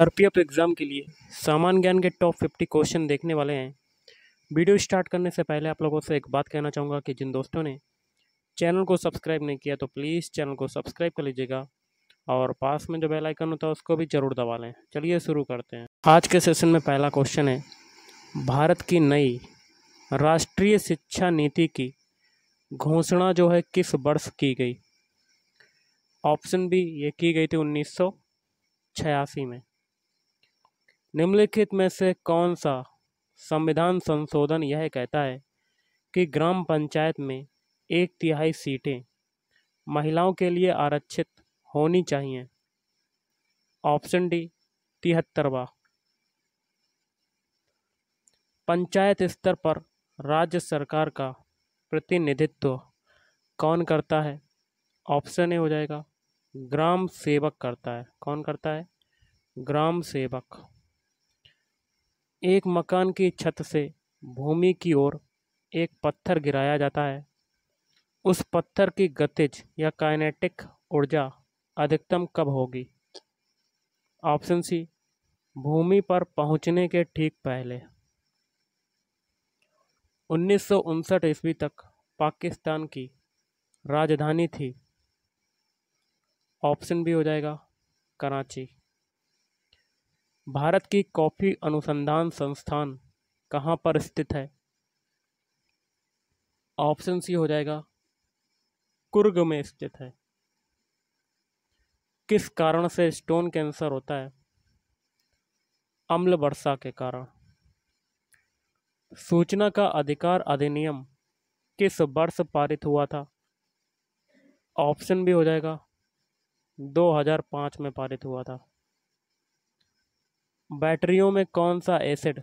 RPF exam तो के लिए सामान्य ज्ञान के टॉप फिफ्टी क्वेश्चन देखने वाले हैं वीडियो स्टार्ट करने से पहले आप लोगों से एक बात कहना चाहूँगा कि जिन दोस्तों ने चैनल को सब्सक्राइब नहीं किया तो प्लीज़ चैनल को सब्सक्राइब कर लीजिएगा और पास में जो बेल आइकन होता है उसको भी ज़रूर दबा लें चलिए शुरू करते हैं आज के सेशन में पहला क्वेश्चन है भारत की नई राष्ट्रीय शिक्षा नीति की घोषणा जो है किस वर्ष की गई ऑप्शन बी ये की गई थी उन्नीस में निम्नलिखित में से कौन सा संविधान संशोधन यह कहता है कि ग्राम पंचायत में एक तिहाई सीटें महिलाओं के लिए आरक्षित होनी चाहिए ऑप्शन डी तिहत्तरवा पंचायत स्तर पर राज्य सरकार का प्रतिनिधित्व कौन करता है ऑप्शन ए हो जाएगा ग्राम सेवक करता है कौन करता है ग्राम सेवक एक मकान की छत से भूमि की ओर एक पत्थर गिराया जाता है उस पत्थर की गतिज या काइनेटिक ऊर्जा अधिकतम कब होगी ऑप्शन सी भूमि पर पहुंचने के ठीक पहले उन्नीस ईस्वी तक पाकिस्तान की राजधानी थी ऑप्शन भी हो जाएगा कराची भारत की कॉफ़ी अनुसंधान संस्थान कहाँ पर स्थित है ऑप्शन सी हो जाएगा कुर्ग में स्थित है किस कारण से स्टोन कैंसर होता है अम्ल वर्षा के कारण सूचना का अधिकार अधिनियम किस वर्ष पारित हुआ था ऑप्शन भी हो जाएगा 2005 में पारित हुआ था बैटरियों में कौन सा एसिड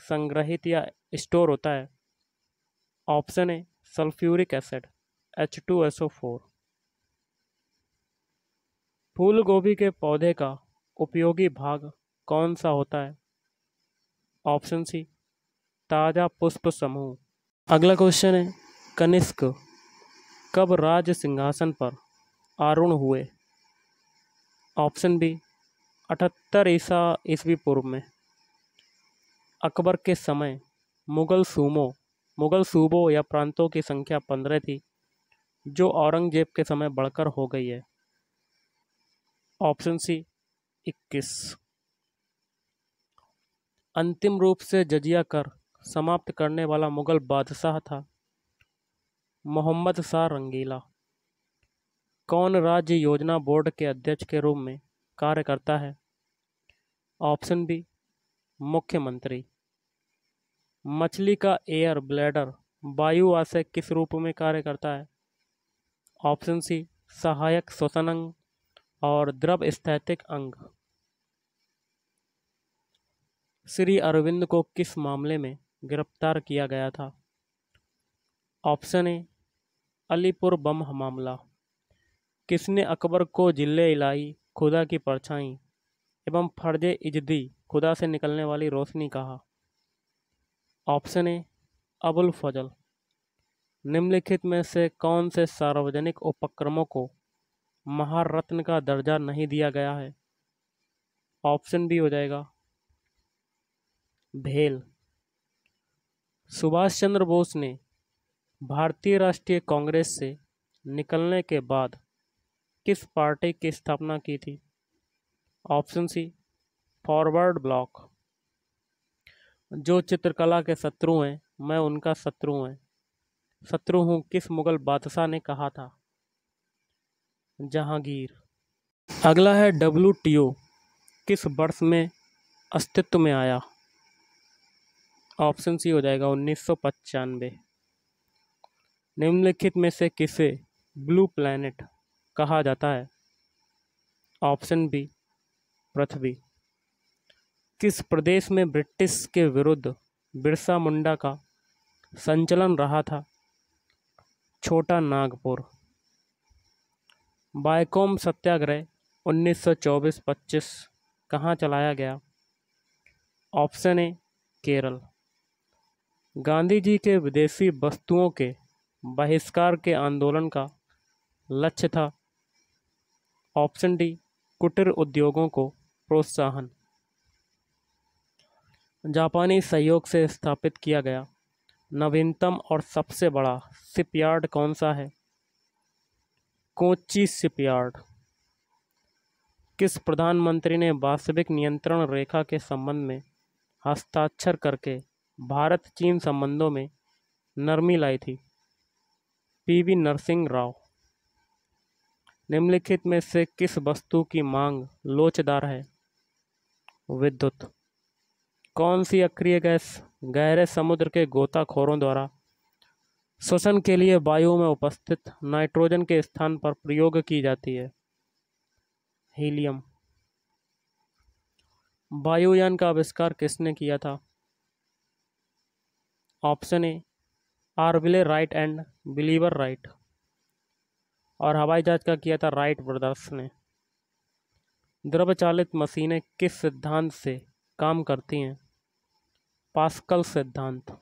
संग्रहित या स्टोर होता है option A sulphuric acid H two S O four फूल गोभी के पौधे का उपयोगी भाग कौन सा होता है ऑप्शन सी ताज़ा पुष्प समूह अगला क्वेश्चन है कनिष्क कब राज सिंहासन पर आरूढ़ हुए ऑप्शन बी अठहत्तर ईसा ईस्वी पूर्व में अकबर के समय मुग़ल सूमो मुग़ल सूबों या प्रांतों की संख्या पंद्रह थी जो औरंगजेब के समय बढ़कर हो गई है ऑप्शन सी इक्कीस अंतिम रूप से जजिया कर समाप्त करने वाला मुग़ल बादशाह था मोहम्मद शाह रंगीला कौन राज्य योजना बोर्ड के अध्यक्ष के रूप में कार्य करता है ऑप्शन बी मुख्यमंत्री मछली का एयर ब्लैडर वायु आशय किस रूप में कार्य करता है ऑप्शन सी सहायक श्वसन अंग और द्रव स्थैतिक अंग श्री अरविंद को किस मामले में गिरफ्तार किया गया था ऑप्शन ए अलीपुर बम मामला किसने अकबर को जिले इलाई खुदा की परछाई एवं फर्ज इजदी खुदा से निकलने वाली रोशनी कहा ऑप्शन ए अबुल फजल निम्नलिखित में से कौन से सार्वजनिक उपक्रमों को महारत्न का दर्जा नहीं दिया गया है ऑप्शन बी हो जाएगा भेल सुभाष चंद्र बोस ने भारतीय राष्ट्रीय कांग्रेस से निकलने के बाद किस पार्टी की स्थापना की थी ऑप्शन सी फॉरवर्ड ब्लॉक जो चित्रकला के शत्रु हैं मैं उनका शत्रु है शत्रु हूँ किस मुगल बादशाह ने कहा था जहांगीर अगला है डब्ल्यू किस वर्ष में अस्तित्व में आया ऑप्शन सी हो जाएगा उन्नीस सौ पचानवे निम्नलिखित में से किसे ब्लू प्लैनेट कहा जाता है ऑप्शन बी पृथ्वी किस प्रदेश में ब्रिटिश के विरुद्ध बिरसा मुंडा का संचलन रहा था छोटा नागपुर बायकॉम सत्याग्रह 1924-25 कहाँ चलाया गया ऑप्शन ए केरल गांधी जी के विदेशी वस्तुओं के बहिष्कार के आंदोलन का लक्ष्य था ऑप्शन डी कुटीर उद्योगों को प्रोत्साहन जापानी सहयोग से स्थापित किया गया नवीनतम और सबसे बड़ा शिपयार्ड कौन सा है कोची शिपयार्ड किस प्रधानमंत्री ने वास्तविक नियंत्रण रेखा के संबंध में हस्ताक्षर करके भारत चीन संबंधों में नरमी लाई थी पीवी नरसिंह राव निम्नलिखित में से किस वस्तु की मांग लोचदार है विद्युत कौन सी अक्रिय गैस गहरे समुद्र के गोताखोरों द्वारा श्वसन के लिए वायु में उपस्थित नाइट्रोजन के स्थान पर प्रयोग की जाती है हीलियम वायुयान का आविष्कार किसने किया था option A Orville Wright and Wilbur Wright और हवाई जहाज का किया था राइट ब्रदर्स ने द्रव चालित मशीनें किस सिद्धांत से काम करती हैं पास्कल सिद्धांत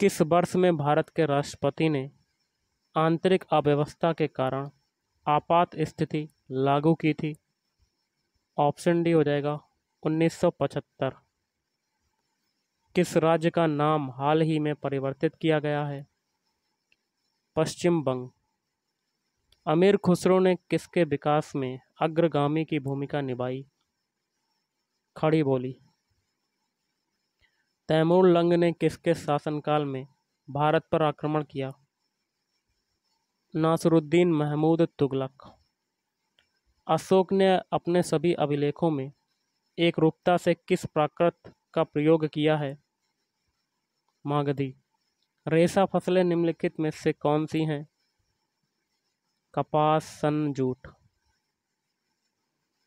किस वर्ष में भारत के राष्ट्रपति ने आंतरिक अव्यवस्था के कारण आपात स्थिति लागू की थी ऑप्शन डी हो जाएगा 1975 किस राज्य का नाम हाल ही में परिवर्तित किया गया है पश्चिम बंग अमीर खुसरो ने किसके विकास में अग्रगामी की भूमिका निभाई खड़ी बोली तैमूर लंग ने किसके शासनकाल में भारत पर आक्रमण किया नासरुद्दीन महमूद तुगलक अशोक ने अपने सभी अभिलेखों में एक रूपता से किस प्राकृत का प्रयोग किया है मागधी रेशा फसलें निम्नलिखित में से कौन सी हैं कपास सन जूट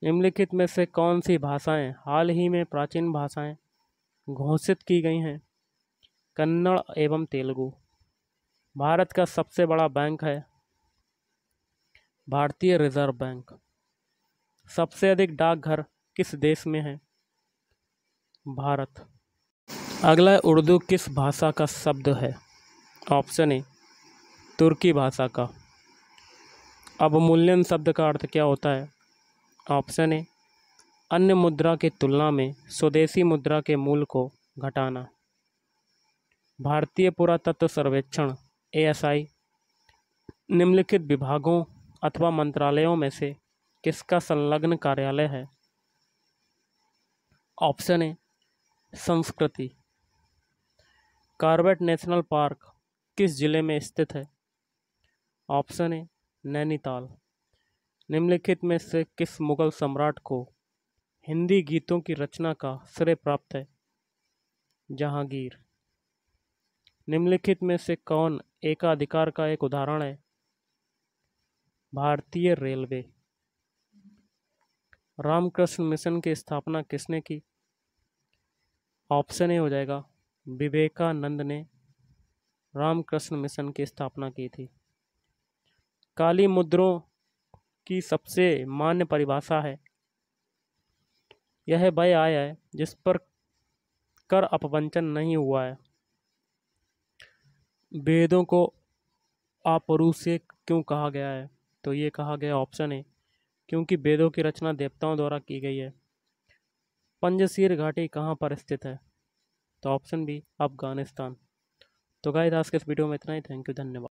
निम्नलिखित में से कौन सी भाषाएं हाल ही में प्राचीन भाषाएं घोषित की गई हैं कन्नड़ एवं तेलुगु भारत का सबसे बड़ा बैंक है भारतीय रिजर्व बैंक सबसे अधिक डाकघर किस देश में है भारत अगला उर्दू किस भाषा का शब्द है ऑप्शन ए तुर्की भाषा का अवमूल्यन शब्द का अर्थ क्या होता है ऑप्शन ए अन्य मुद्रा की तुलना में स्वदेशी मुद्रा के मूल्य को घटाना भारतीय पुरातत्व सर्वेक्षण ए निम्नलिखित विभागों अथवा मंत्रालयों में से किसका संलग्न कार्यालय है ऑप्शन ए संस्कृति कार्बेट नेशनल पार्क किस जिले में स्थित है ऑप्शन ए नैनीताल निम्नलिखित में से किस मुगल सम्राट को हिंदी गीतों की रचना का श्रेय प्राप्त है जहांगीर निम्नलिखित में से कौन एकाधिकार का एक उदाहरण है भारतीय रेलवे रामकृष्ण मिशन की स्थापना किसने की ऑप्शन ए हो जाएगा विवेकानंद ने रामकृष्ण मिशन की स्थापना की थी काली मुद्रों की सबसे मान्य परिभाषा है यह वह आय है जिस पर कर अपवंचन नहीं हुआ है वेदों को से क्यों कहा गया है तो ये कहा गया ऑप्शन है क्योंकि वेदों की रचना देवताओं द्वारा की गई है पंजशीर घाटी कहाँ पर स्थित है तो ऑप्शन बी अफगानिस्तान तो गाय दास के इस वीडियो में इतना ही थैंक यू धन्यवाद